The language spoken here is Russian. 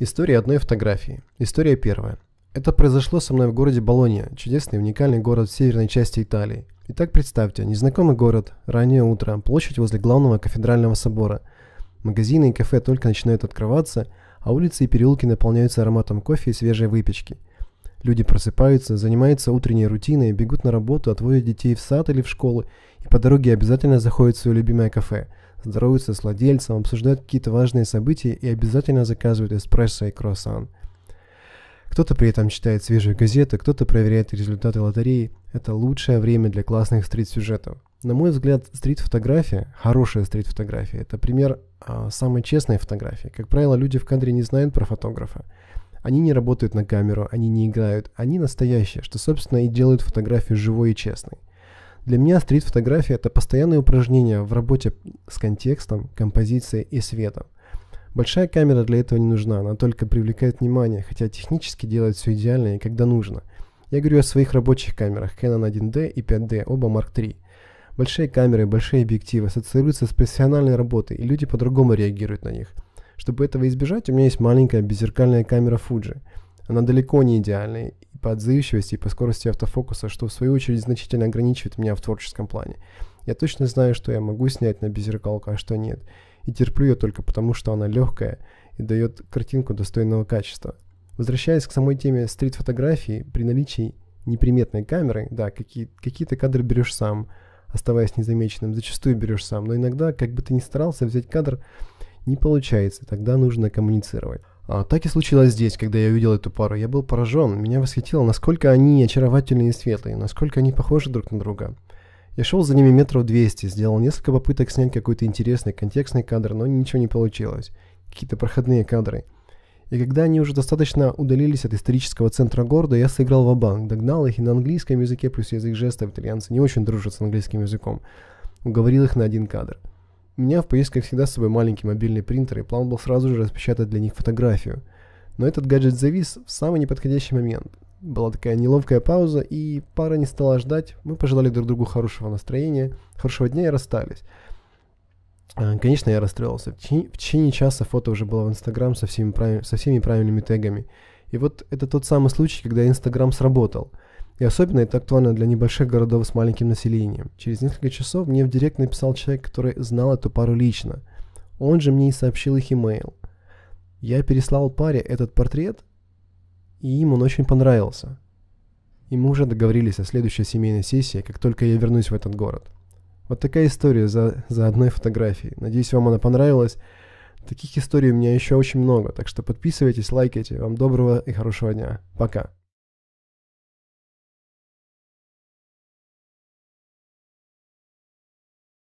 История одной фотографии. История первая. Это произошло со мной в городе Болонья, чудесный уникальный город в северной части Италии. Итак, представьте, незнакомый город, раннее утро, площадь возле главного кафедрального собора. Магазины и кафе только начинают открываться, а улицы и переулки наполняются ароматом кофе и свежей выпечки. Люди просыпаются, занимаются утренней рутиной, бегут на работу, отводят детей в сад или в школу, и по дороге обязательно заходят в свое любимое кафе – здороваются с владельцем, обсуждают какие-то важные события и обязательно заказывают эспрессо и круассан. Кто-то при этом читает свежую газету, кто-то проверяет результаты лотереи. Это лучшее время для классных стрит-сюжетов. На мой взгляд, стрит-фотография, хорошая стрит-фотография, это пример а, самой честной фотографии. Как правило, люди в кадре не знают про фотографа. Они не работают на камеру, они не играют, они настоящие, что, собственно, и делают фотографию живой и честной. Для меня стрит-фотография – это постоянное упражнение в работе с контекстом, композицией и светом. Большая камера для этого не нужна, она только привлекает внимание, хотя технически делает все идеально и когда нужно. Я говорю о своих рабочих камерах Canon 1D и 5D, оба Mark III. Большие камеры, большие объективы ассоциируются с профессиональной работой, и люди по-другому реагируют на них. Чтобы этого избежать, у меня есть маленькая беззеркальная камера Fuji. Она далеко не идеальная по отзывчивости и по скорости автофокуса, что в свою очередь значительно ограничивает меня в творческом плане. Я точно знаю, что я могу снять на беззеркалка, а что нет. И терплю ее только потому, что она легкая и дает картинку достойного качества. Возвращаясь к самой теме стрит-фотографии, при наличии неприметной камеры, да, какие, какие-то кадры берешь сам, оставаясь незамеченным, зачастую берешь сам, но иногда, как бы ты ни старался взять кадр, не получается, тогда нужно коммуницировать. А, так и случилось здесь, когда я увидел эту пару. Я был поражен, меня восхитило, насколько они очаровательные и светлые, насколько они похожи друг на друга. Я шел за ними метров 200, сделал несколько попыток снять какой-то интересный контекстный кадр, но ничего не получилось. Какие-то проходные кадры. И когда они уже достаточно удалились от исторического центра города, я сыграл в банк догнал их и на английском языке, плюс язык жестов, итальянцы не очень дружат с английским языком. Уговорил их на один кадр. У меня в поездках всегда с собой маленький мобильный принтер, и план был сразу же распечатать для них фотографию. Но этот гаджет завис в самый неподходящий момент. Была такая неловкая пауза, и пара не стала ждать. Мы пожелали друг другу хорошего настроения, хорошего дня и расстались. А, конечно, я расстроился. В течение, в течение часа фото уже было в Инстаграм со всеми, со всеми правильными тегами. И вот это тот самый случай, когда Инстаграм сработал – и особенно это актуально для небольших городов с маленьким населением. Через несколько часов мне в директ написал человек, который знал эту пару лично. Он же мне и сообщил их имейл. Я переслал паре этот портрет, и им он очень понравился. И мы уже договорились о следующей семейной сессии, как только я вернусь в этот город. Вот такая история за, за одной фотографией. Надеюсь, вам она понравилась. Таких историй у меня еще очень много, так что подписывайтесь, лайкайте. Вам доброго и хорошего дня. Пока.